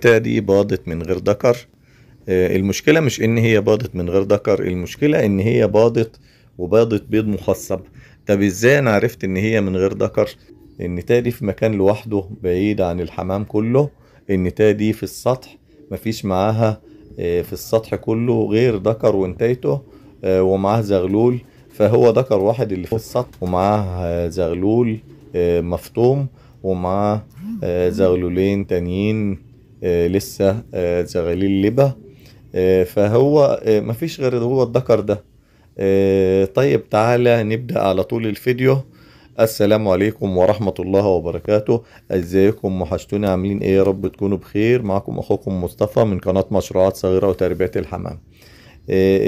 تا دي باضت من غير ذكر آه، المشكلة مش ان هي باضت من غير ذكر المشكلة ان هي باضت وباضت بيض مخصب طب ازاي انا عرفت ان هي من غير ذكر تا دي في مكان لوحده بعيد عن الحمام كله تا دي في السطح مفيش معاها آه، في السطح كله غير ذكر وانتايته آه، ومعاه زغلول فهو ذكر واحد اللي في السطح ومعاه زغلول مفطوم ومعاه زغلولين تانيين آه، لسه آه، شغالين لبا آه، فهو مفيش غير هو الذكر ده طيب تعالى نبدأ على طول الفيديو السلام عليكم ورحمة الله وبركاته ازيكم وحشتونا عاملين ايه يا رب تكونوا بخير معكم اخوكم مصطفى من قناة مشروعات صغيرة وتربية الحمام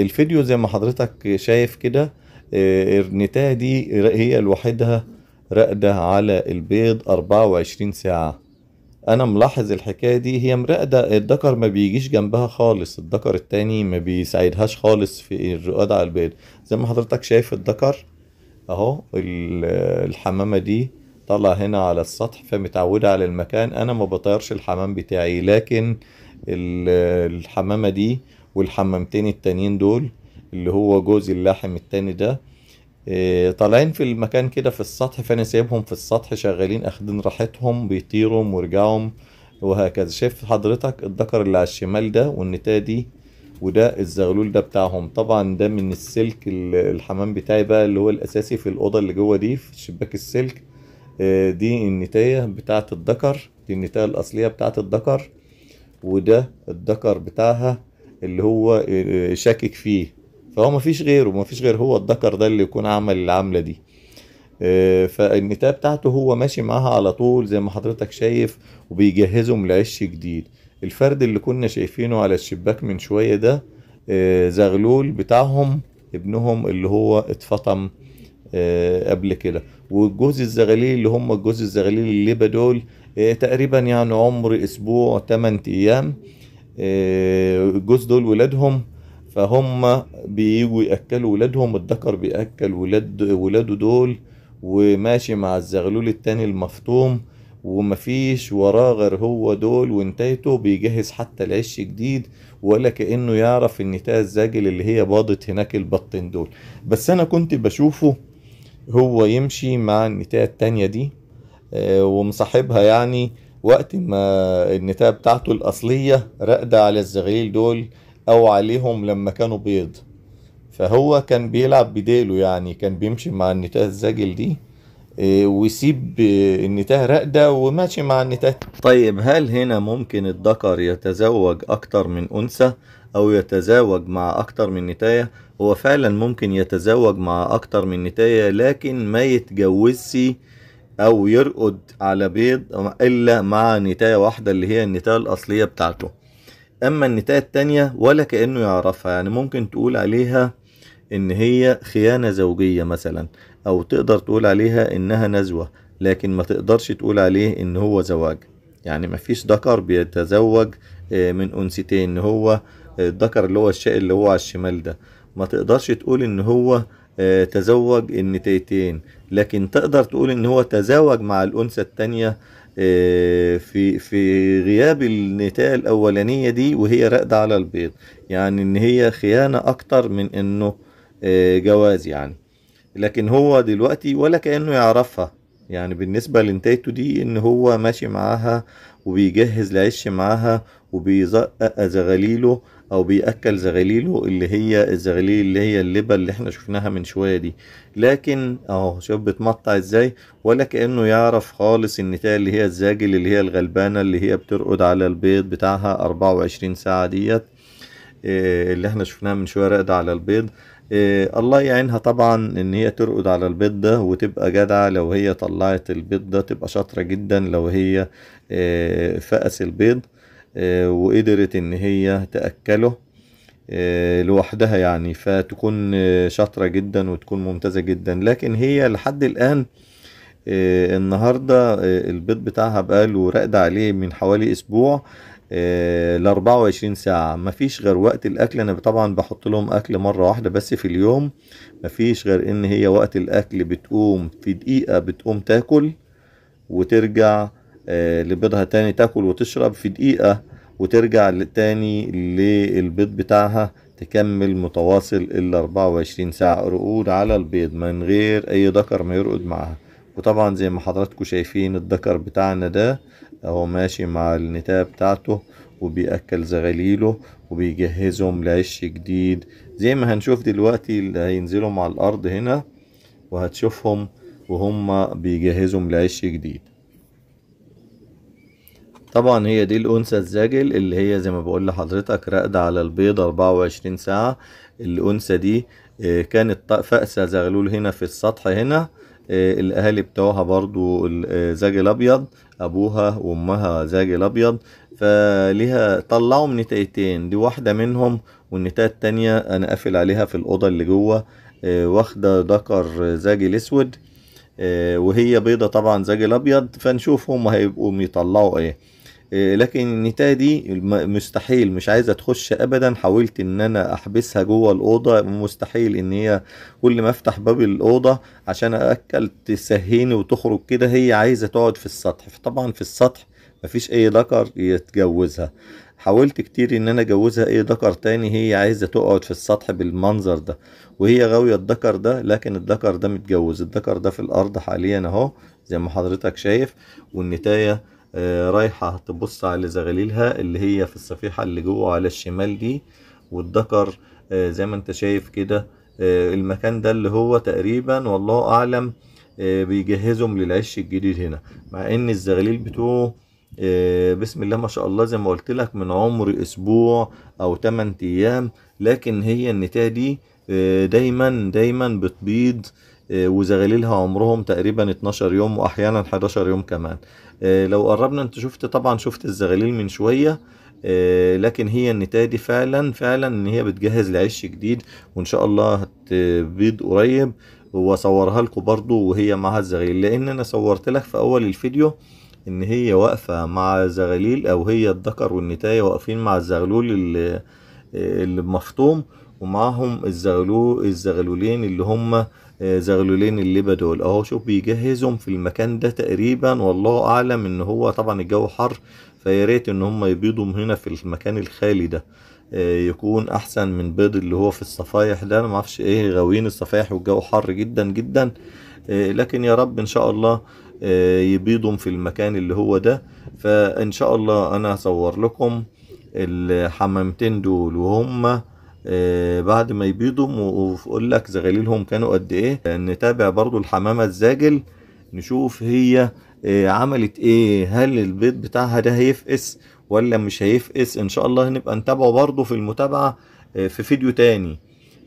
الفيديو زي ما حضرتك شايف كده النتاة دي هي لوحدها راقدة على البيض 24 ساعة انا ملاحظ الحكايه دي هي مرقده الدكر ما بيجيش جنبها خالص الدكر التاني ما بيساعدهاش خالص في الرقاد على البيض زي ما حضرتك شايف الدكر اهو الحمامه دي طالعه هنا على السطح فمتعوده على المكان انا ما بطيرش الحمام بتاعي لكن الحمامه دي والحمامتين التانيين دول اللي هو جوز اللحم التاني ده آه، طالعين في المكان كده في السطح فانا سايبهم في السطح شغالين اخدين راحتهم بيطيروا ورجعوا وهكذا شايف حضرتك الذكر اللي على الشمال ده والنتايه دي وده الزغلول ده بتاعهم طبعا ده من السلك الحمام بتاعي بقى اللي هو الاساسي في الاوضه اللي جوه دي في شباك السلك آه، دي النتايه بتاعه الذكر دي النتايه الاصليه بتاعه الذكر وده الذكر بتاعها اللي هو آه، شاكك فيه فهو مفيش غيره مفيش غير هو الذكر ده اللي يكون عمل العملة دي آه، فالنتاء بتاعته هو ماشي معاها على طول زي ما حضرتك شايف وبيجهزهم لعش جديد الفرد اللي كنا شايفينه على الشباك من شوية ده آه، زغلول بتاعهم ابنهم اللي هو اتفطم آه، قبل كده والجوز الزغليل اللي هم الجوز الزغليل اللي بدول تقريبا يعني عمر اسبوع 8 ايام الجوز دول ولادهم فهم بييجوا ياكلوا ولادهم الذكر بياكل ولاد ولاده دول وماشي مع الزغلول التاني المفطوم ومفيش وراه غير هو دول وانتهته بيجهز حتى العش جديد ولا كأنه يعرف النتاية الزاجل اللي هي باضت هناك البطين دول بس انا كنت بشوفه هو يمشي مع النتاية التانية دي آه، ومصاحبها يعني وقت ما النتاية بتاعته الأصلية راقدة على الزغليل دول او عليهم لما كانوا بيض فهو كان بيلعب بديله يعني كان بيمشي مع النتاه الزاجل دي آه، ويسيب آه، النتاه راقدة وماشي مع النتاه طيب هل هنا ممكن الذكر يتزوج أكتر من أنثى أو يتزوج مع أكتر من نتاية هو فعلا ممكن يتزوج مع أكتر من نتاية لكن ما يتجوزش أو يرقد على بيض إلا مع نتاية واحدة اللي هي النتاية الأصلية بتاعته اما النتاية التانية ولا كأنه يعرفها يعني ممكن تقول عليها ان هي خيانة زوجية مثلا او تقدر تقول عليها انها نزوة لكن ما تقدرش تقول عليه ان هو زواج يعني مفيش ذكر بيتزوج آه، من انثيتين هو آه، الذكر اللي هو الشيء اللي هو على الشمال ده ما تقدرش تقول ان هو آه، تزوج النتيتين لكن تقدر تقول ان هو تزاوج مع الانثى التانية آه، في في غياب النتاية الأولانية دي وهي راقدة على البيض يعني إن هي خيانة أكتر من إنه آه، جواز يعني لكن هو دلوقتي ولا كأنه يعرفها يعني بالنسبة لنتايته دي إن هو ماشي معاها وبيجهز لعش معاها وبيزقق زغليله او بياكل زغاليله اللي هي الزغاليل اللي هي اللبه اللي احنا شفناها من شويه دي لكن اهو شوف بتمطع ازاي ولا كانه يعرف خالص النتايه اللي هي الزاجل اللي هي الغلبانه اللي هي بترقد على البيض بتاعها 24 ساعه ديت آه، اللي احنا شفناها من شويه راقده على البيض إيه الله يعينها طبعا ان هي ترقد على البيض ده وتبقى جدعة لو هي طلعت البيض ده تبقى شاطرة جدا لو هي إيه فقس البيض آه، وقدرت ان هي تأكله آه، لوحدها يعني فتكون آه، شاطرة جدا وتكون ممتازة جدا لكن هي لحد الآن النهاردة البيض بتاعها بقاله رقد عليه من حوالي أسبوع ل 24 ساعة مفيش غير وقت الأكل أنا طبعا بحط لهم أكل مرة واحدة بس في اليوم مفيش غير إن هي وقت الأكل بتقوم في دقيقة بتقوم تاكل وترجع آه، لبيضها تاني تاكل وتشرب في دقيقة وترجع تاني للبيض بتاعها تكمل متواصل ال 24 ساعة رقود على البيض من غير أي ذكر ما يرقد معاها وطبعا زي ما حضراتكم شايفين الذكر بتاعنا ده اهو ماشي مع النتاء بتاعته وبيأكل زغاليله وبيجهزهم لعش جديد زي ما هنشوف دلوقتي اللي هينزلوا مع الأرض هنا وهتشوفهم وهم بيجهزهم لعش جديد طبعا هي دي الأنثى الزاجل اللي هي زي ما بقول لحضرتك راقدة على البيض 24 ساعة الأنثى دي آه، كانت فأسة زغلول هنا في السطح هنا آه، الأهالي بتوعها برضو آه، زاجل أبيض أبوها وأمها زاجل أبيض فليها طلعوا نتايتين دي واحدة منهم والنتاية التانية أنا قافل عليها في الأوضة اللي جوه واخدة ذكر زاجل أسود وهي بيضة طبعا زاجل أبيض فنشوف هم هيبقوا يطلعوا إيه إيه، لكن النتايه دي مستحيل مش عايزه تخش ابدا حاولت ان انا احبسها جوه الاوضه مستحيل ان هي كل ما افتح باب الاوضه عشان ااكل تسهيني وتخرج كده هي عايزه تقعد في السطح فطبعا في السطح مفيش اي ذكر يتجوزها حاولت كتير ان انا اجوزها اي ذكر تاني هي عايزه تقعد في السطح بالمنظر ده وهي غاويه الذكر ده لكن الذكر ده متجوز الذكر ده في الارض حاليا اهو زي ما حضرتك شايف والنتايه آه، رايحة تبص على زغاليلها اللي هي في الصفيحة اللي جوه على الشمال دي والدكر آه، زي ما انت شايف كده آه، المكان ده اللي هو تقريبا والله اعلم بيجهزهم للعش الجديد هنا مع ان الزغاليل بتوعه بسم الله ما شاء الله زي ما قلت لك من عمر اسبوع او 8 ايام لكن هي النتاه دي دايما دايما بتبيض آه، وزغاليلها عمرهم تقريبا 12 يوم واحيانا 11 يوم كمان آه، لو قربنا انت شفت طبعا شفت الزغاليل من شويه آه، لكن هي النتاية دي فعلا فعلا ان هي بتجهز لعش جديد وان شاء الله هتبيض قريب وصورها لكم برضو وهي معها الزغاليل لان انا صورت لك في اول الفيديو ان هي واقفة مع زغاليل او هي الذكر والنتاية واقفين مع الزغلول المفطوم ومعهم الزغلو الزغلولين اللي هم زغلولين اللبة دول اهو شوف بيجهزهم في المكان ده تقريبا والله اعلم ان هو طبعا الجو حر فيا ريت ان هم يبيضوا هنا في المكان الخالي ده آه، يكون احسن من بيض اللي هو في الصفايح ده انا معرفش ايه غاويين الصفايح والجو حر جدا جدا آه، لكن يا رب ان شاء الله آه، يبيضهم في المكان اللي هو ده فان شاء الله انا هصور لكم الحمامتين دول وهم آه، بعد ما يبيضهم وقول لك زغاليلهم كانوا قد إيه آه، نتابع برضو الحمامة الزاجل نشوف هي آه، عملت إيه هل البيض بتاعها ده هيفقس ولا مش هيفقس إن شاء الله نبقى نتابعه برضو في المتابعة في فيديو تاني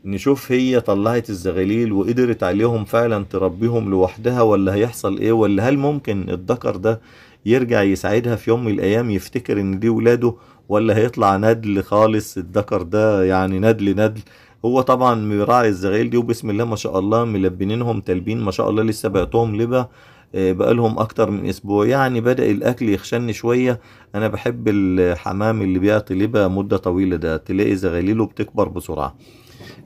نشوف هي طلعت الزغاليل وقدرت عليهم فعلا تربيهم لوحدها ولا هيحصل ايه ولا هل ممكن الذكر ده يرجع يساعدها في يوم من الايام يفتكر ان دي ولاده ولا هيطلع ندل خالص الدكر ده يعني ندل ندل هو طبعا بيراعي الزغايل دي وبسم الله ما شاء الله ملبنينهم تلبين ما شاء الله لسه بعتهم لبه آه، بقالهم اكتر من اسبوع يعني بدا الاكل يخشن شويه انا بحب الحمام اللي بيعطي لبه مده طويله ده تلاقي زغاليله بتكبر بسرعه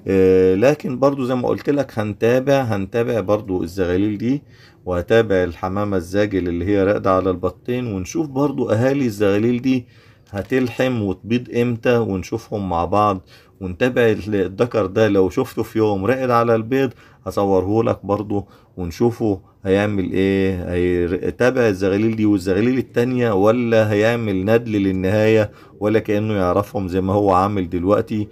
آه، لكن برضو زي ما قلت لك هنتابع هنتابع برضو الزغاليل دي وهتابع الحمامة الزاجل اللي هي راقدة على البطين ونشوف برضو اهالي الزغاليل دي هتلحم وتبيض امتى ونشوفهم مع بعض ونتابع الذكر ده لو شفته في يوم راقد على البيض هصوره لك برضه ونشوفه هيعمل ايه هيتابع الزغليل دي والزغليل التانية ولا هيعمل ندل للنهاية ولا كأنه يعرفهم زي ما هو عامل دلوقتي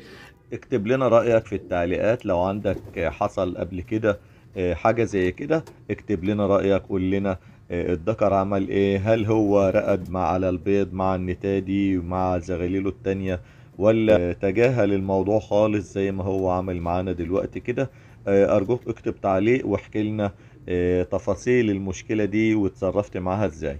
اكتب لنا رأيك في التعليقات لو عندك حصل قبل كده آه، حاجة زي كده اكتب لنا رأيك قول لنا الذكر إيه، عمل ايه هل هو رقد مع على البيض مع النتادي دي ومع زغاليله التانية ولا تجاهل الموضوع خالص زي ما هو عامل معانا دلوقتي كده إيه، ارجوك اكتب تعليق واحكي لنا إيه، تفاصيل المشكلة دي وتصرفت معاها ازاي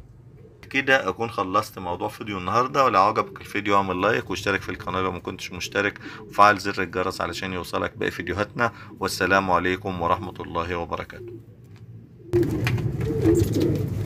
كده اكون خلصت موضوع فيديو النهارده ولو عجبك الفيديو اعمل لايك واشترك في القناه لو ما كنتش مشترك وفعل زر الجرس علشان يوصلك باقي فيديوهاتنا والسلام عليكم ورحمه الله وبركاته Presbytery.